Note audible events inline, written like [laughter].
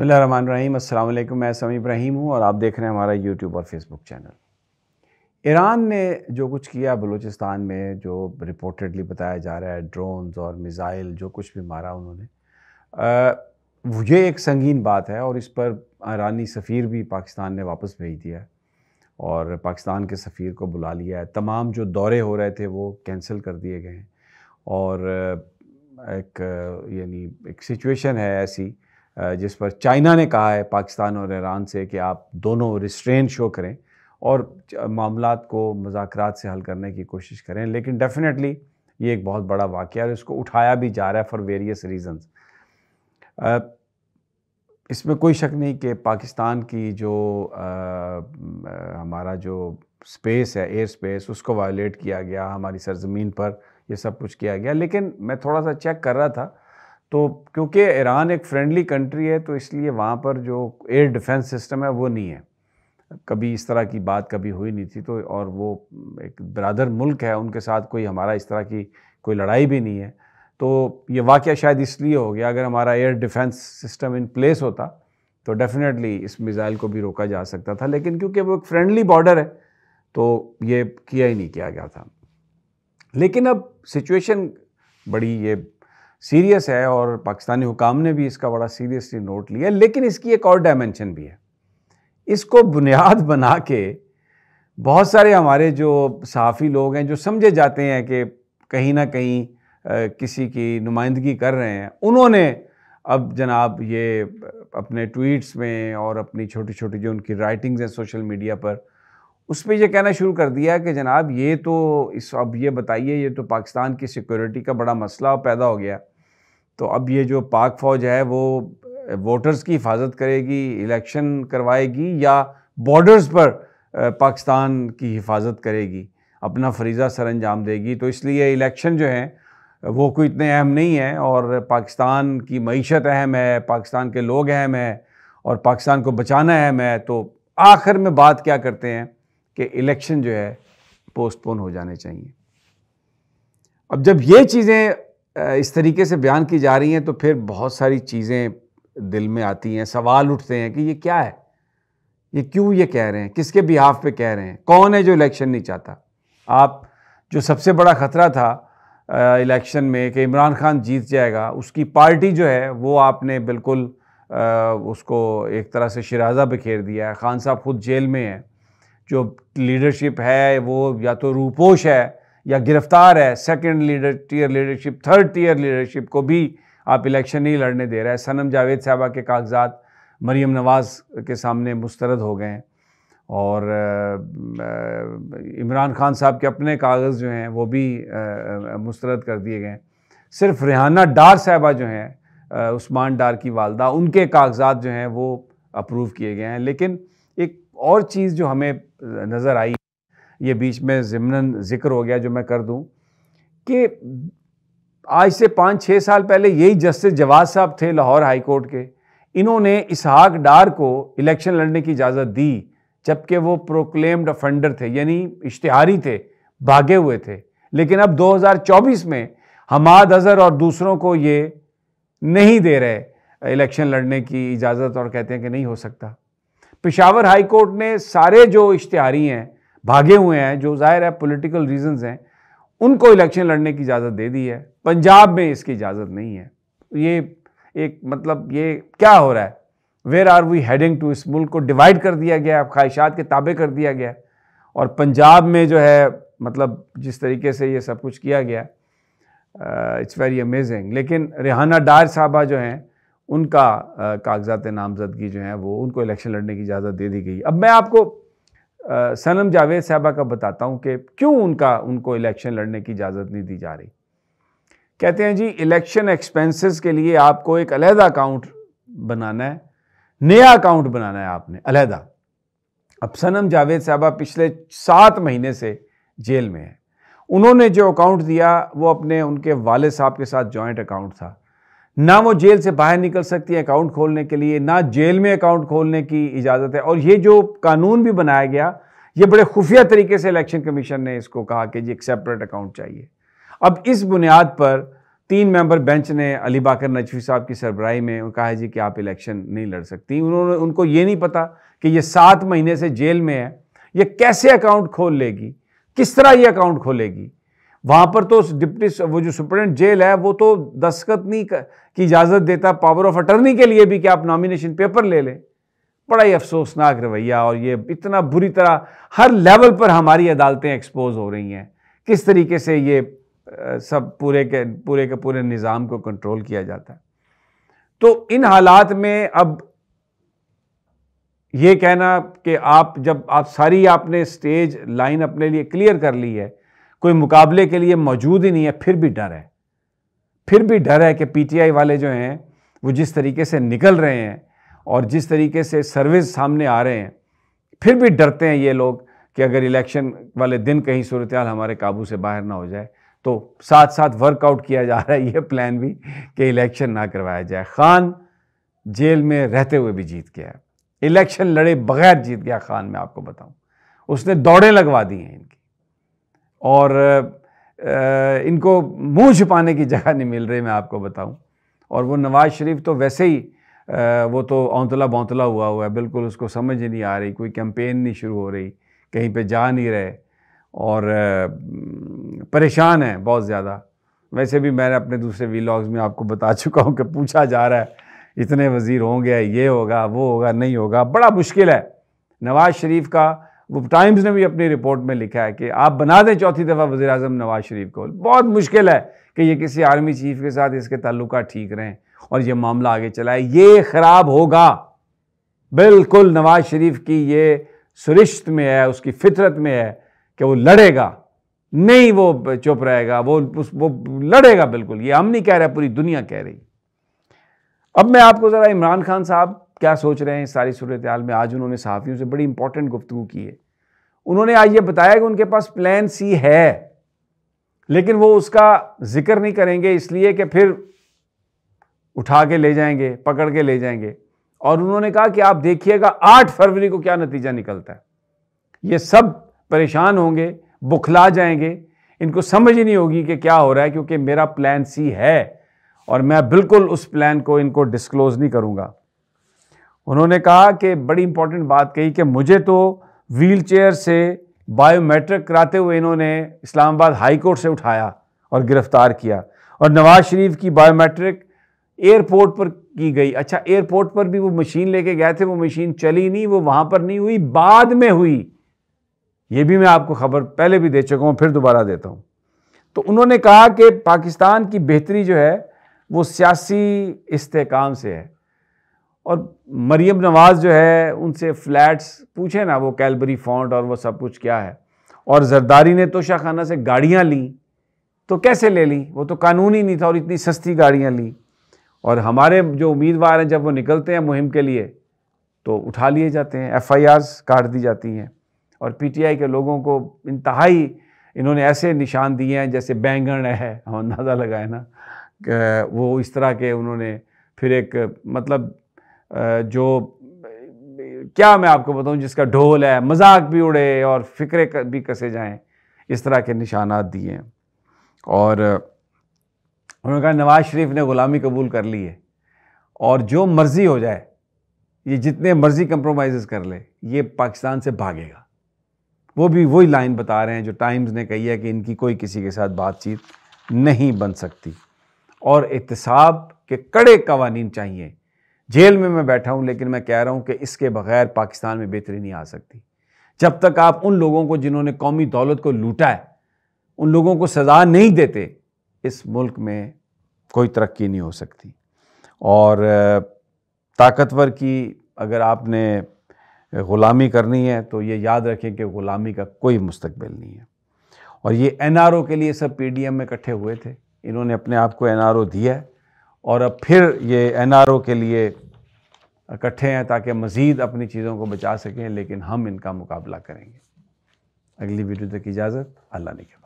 रहीम अल्लाम मैं समी इब्राहिम हूँ और आप देख रहे हैं हमारा यूट्यूब और फेसबुक चैनल ईरान ने जो कुछ किया बलूचिस्तान में जो रिपोर्टेडली बताया जा रहा है ड्रोन्स और मिज़ाइल जो कुछ भी मारा उन्होंने ये एक संगीन बात है और इस पर ईरानी सफ़ीर भी पाकिस्तान ने वापस भेज दिया है और पाकिस्तान के सफ़ीर को बुला लिया है तमाम जो दौरे हो रहे थे वो कैंसिल कर दिए गए हैं और एक यानी एक सिचुएशन है ऐसी जिस पर चाइना ने कहा है पाकिस्तान और ईरान से कि आप दोनों रिस्ट्रेन शो करें और मामला को मजाक से हल करने की कोशिश करें लेकिन डेफिनेटली ये एक बहुत बड़ा वाक़ है और इसको उठाया भी जा रहा है फॉर वेरियस रीजंस इसमें कोई शक नहीं कि पाकिस्तान की जो आ, हमारा जो स्पेस है एयर स्पेस उसको वायलेट किया गया हमारी सरजमीन पर ये सब कुछ किया गया लेकिन मैं थोड़ा सा चेक कर रहा था तो क्योंकि ईरान एक फ्रेंडली कंट्री है तो इसलिए वहाँ पर जो एयर डिफेंस सिस्टम है वो नहीं है कभी इस तरह की बात कभी हुई नहीं थी तो और वो एक ब्रदर मुल्क है उनके साथ कोई हमारा इस तरह की कोई लड़ाई भी नहीं है तो ये वाक़ शायद इसलिए हो गया अगर हमारा air defence system in place होता तो डेफ़िनेटली इस मिज़ाइल को भी रोका जा सकता था लेकिन क्योंकि वो एक फ्रेंडली बॉर्डर है तो ये किया ही नहीं किया गया था लेकिन अब सिचुएशन बड़ी ये सीरियस है और पाकिस्तानी हुकाम ने भी इसका बड़ा सीरियसली नोट लिया लेकिन इसकी एक और डायमेंशन भी है इसको बुनियाद बना के बहुत सारे हमारे जो सहाफ़ी लोग हैं जो समझे जाते हैं कि कहीं ना कहीं किसी की नुमाइंदगी कर रहे हैं उन्होंने अब जनाब ये अपने ट्वीट्स में और अपनी छोटी छोटी जो उनकी राइटिंग्स हैं सोशल मीडिया पर उस पर यह कहना शुरू कर दिया कि जनाब ये तो इस अब ये बताइए ये तो पाकिस्तान की सिक्योरिटी का बड़ा मसला पैदा हो गया तो अब ये जो पाक फ़ौज है वो वोटर्स की हिफाजत करेगी इलेक्शन करवाएगी या बॉर्डर्स पर पाकिस्तान की हिफाजत करेगी अपना फरीज़ा सर अंजाम देगी तो इसलिए इलेक्शन जो हैं वो कोई इतने अहम नहीं है और पाकिस्तान की मीशत अहम है पाकिस्तान के लोग अहम हैं और पाकिस्तान को बचाना अहम है तो आखिर में बात क्या करते हैं कि इलेक्शन जो है पोस्टपोन हो जाने चाहिए अब जब ये चीज़ें इस तरीके से बयान की जा रही हैं तो फिर बहुत सारी चीज़ें दिल में आती हैं सवाल उठते हैं कि ये क्या है ये क्यों ये कह रहे हैं किसके बिहाफ पे कह रहे हैं कौन है जो इलेक्शन नहीं चाहता आप जो सबसे बड़ा ख़तरा था इलेक्शन में कि इमरान खान जीत जाएगा उसकी पार्टी जो है वो आपने बिल्कुल आ, उसको एक तरह से शराजा बिखेर दिया है खान साहब खुद जेल में है जो लीडरशिप है वो या तो रूपोश है या गिरफ्तार है second leader tier leadership third tier leadership को भी आप इलेक्शन नहीं लड़ने दे रहे हैं सनम जावेद साहबा के कागजात मरीम नवाज़ के सामने मुस्तरद हो गए हैं और इमरान खान साहब के अपने कागज़ जो हैं वो भी मुस्तरद कर दिए गए हैं सिर्फ रिहाना डार साहबा जो हैं उस्मान डार की वालदा उनके कागजात जो हैं वो अप्रूव किए गए हैं लेकिन एक और चीज़ जो हमें नज़र आई ये बीच में जिमनन ज़िक्र हो गया जो मैं कर दूं कि आज से पाँच छः साल पहले यही जस्टिस जवाद साहब थे लाहौर हाई कोर्ट के इन्होंने इसहाक डार को इलेक्शन लड़ने की इजाज़त दी जबकि वो प्रोक्लेम्ड अफेंडर थे यानी इश्तहारी थे भागे हुए थे लेकिन अब 2024 में हमाद अज़हर और दूसरों को ये नहीं दे रहे इलेक्शन लड़ने की इजाज़त और कहते हैं कि नहीं हो सकता पिशावर हाई कोर्ट ने सारे जो इश्तहारी हैं भागे हुए हैं जो जाहिर है पॉलिटिकल रीजंस हैं उनको इलेक्शन लड़ने की इजाज़त दे दी है पंजाब में इसकी इजाज़त नहीं है ये एक मतलब ये क्या हो रहा है where are we heading to इस मुल्क को डिवाइड कर दिया गया है ख्वाहिशात के ताबे कर दिया गया और पंजाब में जो है मतलब जिस तरीके से ये सब कुछ किया गया इट्स वेरी अमेजिंग लेकिन रिहाना डार साहबा जो हैं उनका कागजात नामजदगी जो है वो उनको इलेक्शन लड़ने की इजाज़त दे दी गई अब मैं आपको सनम जावेद साहबा का बताता हूँ कि क्यों उनका उनको इलेक्शन लड़ने की इजाज़त नहीं दी जा रही कहते हैं जी इलेक्शन एक्सपेंसेस के लिए आपको एक अलहदा अकाउंट बनाना है नया अकाउंट बनाना है आपने अलहदा अब सनम जावेद साहबा पिछले सात महीने से जेल में है उन्होंने जो अकाउंट दिया वो अपने उनके वाले साहब के साथ जॉइंट अकाउंट था ना वो जेल से बाहर निकल सकती है अकाउंट खोलने के लिए ना जेल में अकाउंट खोलने की इजाज़त है और ये जो कानून भी बनाया गया ये बड़े खुफिया तरीके से इलेक्शन कमीशन ने इसको कहा कि जी एक सेपरेट अकाउंट चाहिए अब इस बुनियाद पर तीन मेंबर बेंच ने अली बाकर नजफी साहब की सरबराही में कहा है जी कि आप इलेक्शन नहीं लड़ सकती उन्होंने उनको ये नहीं पता कि ये सात महीने से जेल में है ये कैसे अकाउंट खोल लेगी किस तरह ये अकाउंट खोलेगी वहाँ पर तो डिप्टी वो जो सुप्रिटेंडेंट जेल है वो तो दस्खत नहीं की इजाज़त देता पावर ऑफ अटर्नी के लिए भी कि आप नॉमिनेशन पेपर ले लें बड़ा ही अफसोसनाक रवैया और ये इतना बुरी तरह हर लेवल पर हमारी अदालतें एक्सपोज हो रही हैं किस तरीके से ये सब पूरे के पूरे के पूरे निज़ाम को कंट्रोल किया जाता है तो इन हालात में अब ये कहना कि आप जब आप सारी आपने स्टेज लाइन अपने लिए क्लियर कर ली है कोई मुकाबले के लिए मौजूद ही नहीं है फिर भी डर है फिर भी डर है कि पीटीआई वाले जो हैं वो जिस तरीके से निकल रहे हैं और जिस तरीके से सर्विस सामने आ रहे हैं फिर भी डरते हैं ये लोग कि अगर इलेक्शन वाले दिन कहीं सूरत हमारे काबू से बाहर ना हो जाए तो साथ साथ वर्कआउट किया जा रहा है ये प्लान भी कि इलेक्शन ना करवाया जाए खान जेल में रहते हुए भी जीत गया इलेक्शन लड़े बगैर जीत गया खान मैं आपको बताऊं उसने दौड़े लगवा दी हैं इनकी और इनको मुंह छुपाने की जगह नहीं मिल रही मैं आपको बताऊं और वो नवाज़ शरीफ तो वैसे ही वो तो औंतला बौतला हुआ हुआ है बिल्कुल उसको समझ ही नहीं आ रही कोई कैंपेन नहीं शुरू हो रही कहीं पे जा नहीं रहे और परेशान है बहुत ज़्यादा वैसे भी मैंने अपने दूसरे वीलॉग्स में आपको बता [laughs] चुका हूँ कि पूछा जा रहा है इतने वज़ीर होंगे ये होगा वो होगा नहीं होगा बड़ा मुश्किल है नवाज़ शरीफ का वो टाइम्स ने भी अपनी रिपोर्ट में लिखा है कि आप बना दें चौथी दफ़ा वजी अजम नवाज शरीफ को बहुत मुश्किल है कि ये किसी आर्मी चीफ के साथ इसके तल्लक ठीक रहें और ये मामला आगे चलाए ये ख़राब होगा बिल्कुल नवाज शरीफ की ये सुरिश्त में है उसकी फितरत में है कि वो लड़ेगा नहीं वो चुप रहेगा वो उस वो लड़ेगा बिल्कुल ये हम नहीं कह रहे पूरी दुनिया कह रही अब मैं आपको ज़रा इमरान खान साहब क्या सोच रहे हैं सारी सूरत हाल में आज उन्होंने सहाफ़ियों से बड़ी इंपॉर्टेंट गुफ्तु की है उन्होंने आज ये बताया कि उनके पास प्लान सी है लेकिन वो उसका जिक्र नहीं करेंगे इसलिए कि फिर उठा के ले जाएंगे पकड़ के ले जाएंगे और उन्होंने कहा कि आप देखिएगा आठ फरवरी को क्या नतीजा निकलता है ये सब परेशान होंगे बुखला जाएंगे इनको समझ ही नहीं होगी कि क्या हो रहा है क्योंकि मेरा प्लान सी है और मैं बिल्कुल उस प्लान को इनको डिस्क्लोज़ नहीं करूँगा उन्होंने कहा कि बड़ी इंपॉर्टेंट बात कही कि मुझे तो व्हील चेयर से बायोमेट्रिक कराते हुए इन्होंने इस्लामाबाद हाई कोर्ट से उठाया और गिरफ्तार किया और नवाज शरीफ की बायोमेट्रिक एयरपोर्ट पर की गई अच्छा एयरपोर्ट पर भी वो मशीन लेके गए थे वो मशीन चली नहीं वो वहाँ पर नहीं हुई बाद में हुई ये भी मैं आपको खबर पहले भी दे चुका हूँ फिर दोबारा देता हूँ तो उन्होंने कहा कि पाकिस्तान की बेहतरी जो है वो सियासी इसकाम से है और मरियम नवाज़ जो है उनसे फ्लैट्स पूछे ना वो कैलबरी फॉन्ट और वो सब कुछ क्या है और जरदारी ने तोशा खाना से गाड़ियाँ ली तो कैसे ले ली वो तो कानून ही नहीं था और इतनी सस्ती गाड़ियाँ ली और हमारे जो उम्मीदवार हैं जब वो निकलते हैं मुहिम के लिए तो उठा लिए जाते हैं एफ आई काट दी जाती हैं और पी टी आई के लोगों को इंतहाई इन्होंने ऐसे निशान दिए हैं जैसे बैंगन है हम अंदाज़ा लगाए ना वो इस तरह के उन्होंने फिर एक मतलब जो क्या मैं आपको बताऊं जिसका ढोल है मजाक भी उड़े और फिक्रे भी कसे जाएं इस तरह के निशानात दिए और उन्होंने कहा नवाज़ शरीफ ने ग़ुलामी कबूल कर ली है और जो मर्ज़ी हो जाए ये जितने मर्ज़ी कंप्रोमाइज़ कर ले ये पाकिस्तान से भागेगा वो भी वही लाइन बता रहे हैं जो टाइम्स ने कही है कि इनकी कोई किसी के साथ बातचीत नहीं बन सकती और एहतसाब के कड़े कवानीन चाहिए जेल में मैं बैठा हूँ लेकिन मैं कह रहा हूँ कि इसके बगैर पाकिस्तान में बेहतरी नहीं आ सकती जब तक आप उन लोगों को जिन्होंने कौमी दौलत को लूटा है उन लोगों को सज़ा नहीं देते इस मुल्क में कोई तरक्की नहीं हो सकती और ताकतवर की अगर आपने ग़ुलामी करनी है तो ये याद रखें कि ग़ुलामी का कोई मुस्तबिल नहीं है और ये एन के लिए सब पी में इकट्ठे हुए थे इन्होंने अपने आप को एन दिया है और अब फिर ये एनआरओ के लिए इकट्ठे हैं ताकि मज़ीद अपनी चीज़ों को बचा सकें लेकिन हम इनका मुकाबला करेंगे अगली वीडियो तक इजाज़त अल्लाह ने